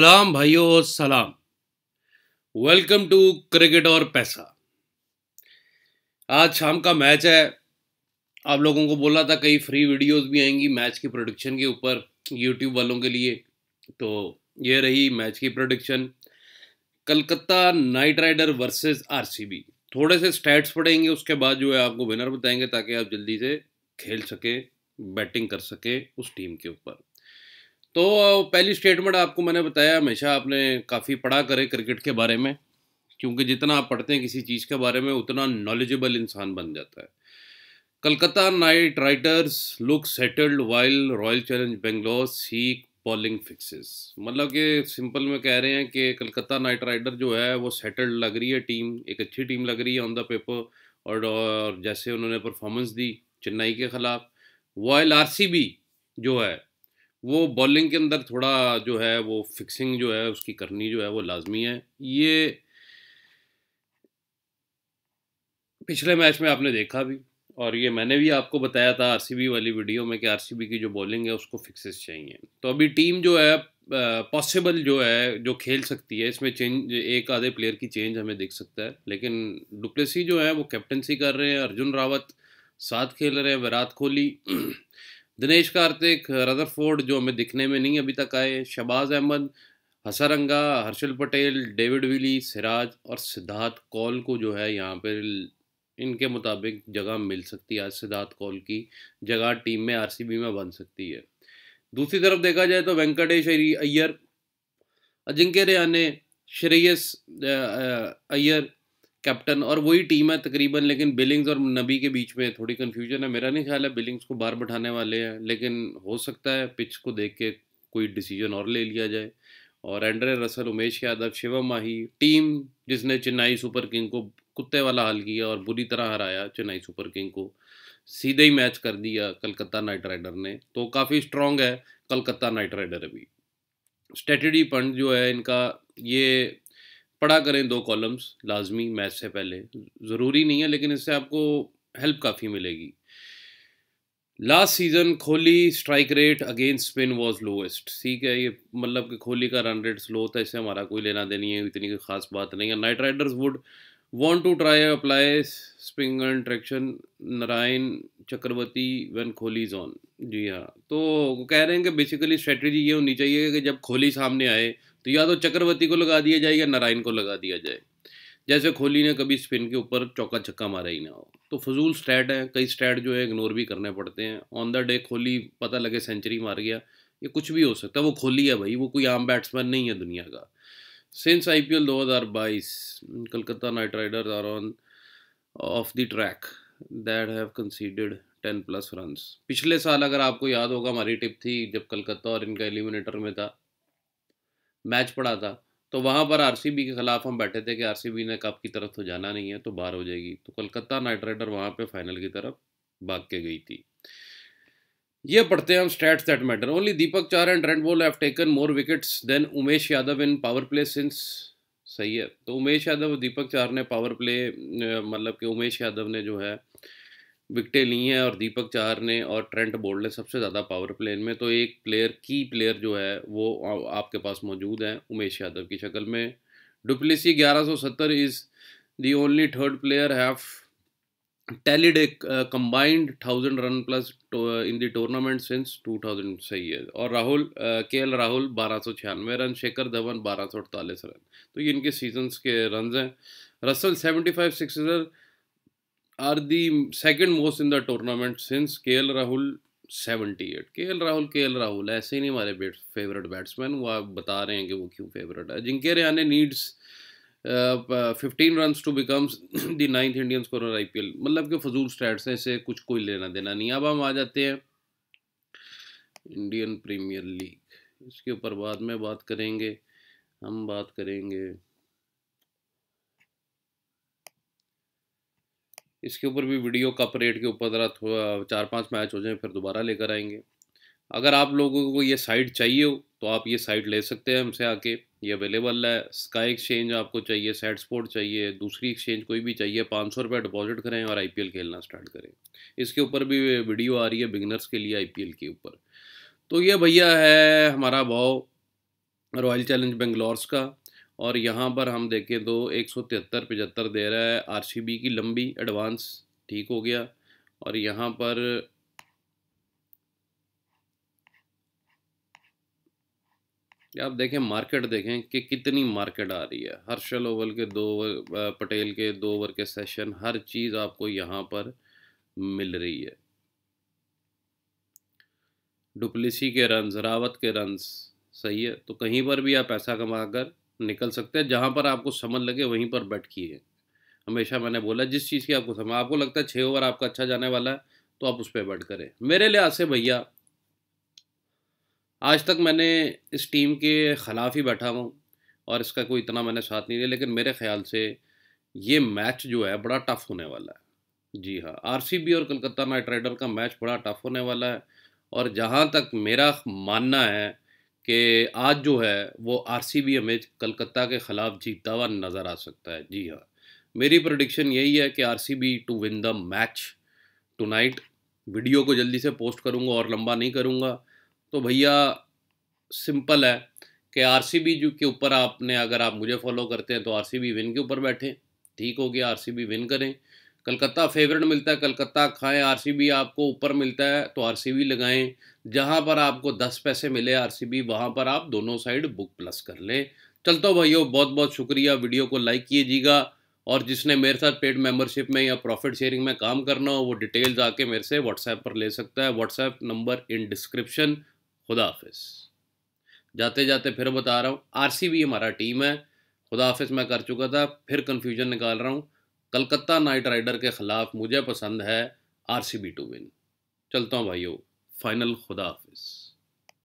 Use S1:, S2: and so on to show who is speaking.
S1: सलाम भाइयों सलाम वेलकम टू क्रिकेट और पैसा आज शाम का मैच है आप लोगों को बोला था कई फ्री वीडियोस भी आएंगी मैच की प्रोडिक्शन के ऊपर यूट्यूब वालों के लिए तो ये रही मैच की prediction Calcutta Knight Rider versus RCB थोड़े से स्टैट्स पड़ेंगे उसके बाद जो है आपको विनर बताएंगे ताकि आप जल्दी से खेल सकें बैटिंग कर सकें उस टीम के ऊपर तो पहली स्टेटमेंट आपको मैंने बताया हमेशा आपने काफ़ी पढ़ा करें क्रिकेट के बारे में क्योंकि जितना आप पढ़ते हैं किसी चीज़ के बारे में उतना नॉलेजेबल इंसान बन जाता है Calcutta Knight Riders look settled while Royal Challenge Bangalore seek bowling fixes मतलब कि सिंपल में कह रहे हैं कि कलकत्ता नाइट राइडर जो है वो सेटल्ड लग रही है टीम एक अच्छी टीम लग रही है ऑन द पेपर और, और जैसे उन्होंने परफॉर्मेंस दी चेन्नई के ख़िलाफ़ वॉयल आर जो है वो बॉलिंग के अंदर थोड़ा जो है वो फिक्सिंग जो है उसकी करनी जो है वो लाजमी है ये पिछले मैच में आपने देखा भी और ये मैंने भी आपको बताया था आरसीबी वाली वीडियो में कि आरसीबी की जो बॉलिंग है उसको फिक्सेस चाहिए तो अभी टीम जो है पॉसिबल जो है जो खेल सकती है इसमें चेंज एक आधे प्लेयर की चेंज हमें दिख सकता है लेकिन डुप्लेसी जो है वो कैप्टनसी कर रहे हैं अर्जुन रावत साथ खेल रहे हैं विराट कोहली दिनेश कार्तिक रदरफोर्ड जो हमें दिखने में नहीं अभी तक आए शबाज अहमद हसरंगा हर्षल पटेल डेविड विली सिराज और सिद्धार्थ कौल को जो है यहाँ पर इनके मुताबिक जगह मिल सकती है आज सिद्धार्थ कौल की जगह टीम में आरसीबी में बन सकती है दूसरी तरफ देखा जाए तो वेंकटेश अय्यर अजिंक्य रयाने श्रेयस अय्यर कैप्टन और वही टीम है तकरीबन लेकिन बिलिंग्स और नबी के बीच में थोड़ी कन्फ्यूजन है मेरा नहीं ख्याल है बिलिंग्स को बाहर बैठाने वाले हैं लेकिन हो सकता है पिच को देख के कोई डिसीजन और ले लिया जाए और Andre Russell Umesh Yadav Shivam Mavi team जिसने चेन्नई सुपर किंग को कुत्ते वाला हाल किया और बुरी तरह हराया चेन्नई सुपर किंग को सीधे ही मैच कर दिया कलकत्ता नाइट राइडर ने तो काफ़ी स्ट्रॉन्ग है कलकत्ता नाइट राइडर अभी स्ट्रेटडी पंड जो है इनका ये पढ़ा करें दो कॉलम्स लाजमी मैथ से पहले ज़रूरी नहीं है लेकिन इससे आपको हेल्प काफ़ी मिलेगी last season Kohli strike rate against spin was lowest ठीक है ये मतलब कि खोली का रन रेट स्लो था इससे हमारा कोई लेना देनी है इतनी कोई खास बात नहीं है Knight Riders would want to try apply spin and traction Narine Chakravarthy one Kohli zone जी हाँ तो कह रहे हैं कि बेसिकली स्ट्रेटजी ये होनी चाहिए कि जब खोली सामने आए तो या तो चक्रवर्ती को लगा दिया जाए या नारायण को लगा दिया जाए जैसे कोहली ने कभी स्पिन के ऊपर चौका छक्का मारा ही ना हो तो फजूल स्टैट हैं कई स्टैट जो है इग्नोर भी करने पड़ते हैं ऑन द डे कोहली पता लगे सेंचुरी मार गया ये कुछ भी हो सकता है वो कोहली है भाई वो कोई आम बैट्समैन नहीं है दुनिया का सिंस आई पी एल दो हज़ार बाईस Calcutta Knight Riders are on of the track that have conceded ten plus run पिछले साल अगर आपको याद होगा हमारी टिप थी जब कलकत्ता और इनका एलिमिनेटर में था मैच पड़ा था तो वहाँ पर आरसीबी के खिलाफ हम बैठे थे कि आरसीबी ने कप की तरफ तो जाना नहीं है तो बाहर हो जाएगी तो कलकत्ता नाइट राइडर वहाँ पर फाइनल की तरफ भाग के गई थी ये पढ़ते हैं हम stats that matter only Deepak Chahar and Trent Boult have taken more wickets than Umesh Yadav in power play since सही है तो उमेश यादव और दीपक चार ने पावर प्ले मतलब कि उमेश यादव ने जो है विकटें ली हैं और दीपक चाहर ने और ट्रेंट बोल्ड ने सबसे ज़्यादा पावर प्लेन में तो एक प्लेयर की प्लेयर जो है वो आपके पास मौजूद है उमेश यादव की शक्ल में du Plessis 1170 is the only third player have tallied एक uh, thousand run plus in the tournament since 2000 सही है और राहुल के uh, एल राहुल बारह सौ छियानवे रन शेखर धवन बारह सौ अड़तालीस रन तो ये इनके सीजन्स के रन हैं Russell seventy five sixer are second most in the tournament since K L Rahul seventy eight K L Rahul K L Rahul ऐसे ही नहीं हमारे फेवरेट बैट्समैन वो आप बता रहे हैं कि वो क्यों फेवरेट है जिनके Rahane needs fifteen run to becomes the ninth Indian score I P L मतलब कि फजूल स्टैट्स हैं इसे कुछ कोई लेना देना नहीं अब हम आ जाते हैं इंडियन प्रीमियर लीग इसके ऊपर बाद में बात करेंगे हम बात करेंगे इसके ऊपर भी वीडियो कप रेट के ऊपर ज़रा चार पांच मैच हो जाएँ फिर दोबारा लेकर आएंगे अगर आप लोगों को ये साइट चाहिए हो तो आप ये साइट ले सकते हैं हमसे आके ये अवेलेबल है स्काई एक्सचेंज आपको चाहिए सेट स्पोर्ट चाहिए दूसरी एक्सचेंज कोई भी चाहिए पाँच सौ रुपये डिपॉजिट करें और आई खेलना स्टार्ट करें इसके ऊपर भी वीडियो आ रही है बिगनर्स के लिए आई के ऊपर तो ये भैया है हमारा भाव रॉयल चैलेंज बेंगलोरस का और यहाँ पर हम देखें तो एक सौ तिहत्तर पचहत्तर दे रहा है बी की लंबी एडवांस ठीक हो गया और यहाँ पर आप देखें मार्केट देखें कि कितनी मार्केट आ रही है हर्षल ओवल के दो ओवर पटेल के दो ओवर के सेशन हर चीज़ आपको यहाँ पर मिल रही है डुप्लिसी के रन रावत के रन सही है तो कहीं पर भी आप पैसा कमा कर निकल सकते हैं जहाँ पर आपको समझ लगे वहीं पर बैठ किए हमेशा मैंने बोला जिस चीज़ की आपको समझ आपको लगता है छः ओवर आपका अच्छा जाने वाला है तो आप उस पर बैट करें मेरे लिहाज से भैया आज तक मैंने इस टीम के ख़िलाफ़ ही बैठा हूँ और इसका कोई इतना मैंने साथ नहीं दिया लेकिन मेरे ख्याल से ये मैच जो है बड़ा टफ होने वाला है जी हाँ आरसीबी और कलकत्ता नाइट राइडर का मैच बड़ा टफ होने वाला है और जहाँ तक मेरा मानना है कि आज जो है वो आरसीबी हमें कलकत्ता के ख़िलाफ़ जीतता हुआ नज़र आ सकता है जी हाँ मेरी प्रोडिक्शन यही है कि RCB to win the match tonight video को जल्दी से पोस्ट करूँगा और लंबा नहीं करूँगा तो भैया सिंपल है कि आरसीबी जो के ऊपर आपने अगर आप मुझे फॉलो करते हैं तो आरसीबी विन के ऊपर बैठें ठीक हो गया बी विन करें कलकत्ता फेवरेट मिलता है कलकत्ता खाएं आरसीबी आपको ऊपर मिलता है तो आरसीबी लगाएं जहां पर आपको दस पैसे मिले आरसीबी वहां पर आप दोनों साइड बुक प्लस कर लें चलता भाइयों बहुत बहुत शुक्रिया वीडियो को लाइक कीजिएगा और जिसने मेरे साथ पेड मेंबरशिप में या प्रॉफिट शेयरिंग में काम करना हो वो डिटेल्स आके मेरे से व्हाट्सएप पर ले सकता है व्हाट्सएप नंबर इन डिस्क्रिप्शन खुदाफिज जाते जाते फिर बता रहा हूँ आरसीबी हमारा टीम है खुदा हाफिस मैं कर चुका था फिर कन्फ्यूजन निकाल रहा हूँ कलकत्ता नाइट राइडर के ख़िलाफ़ मुझे पसंद है R C B to win चलता हूँ भाइयों फाइनल खुदा हाफिज़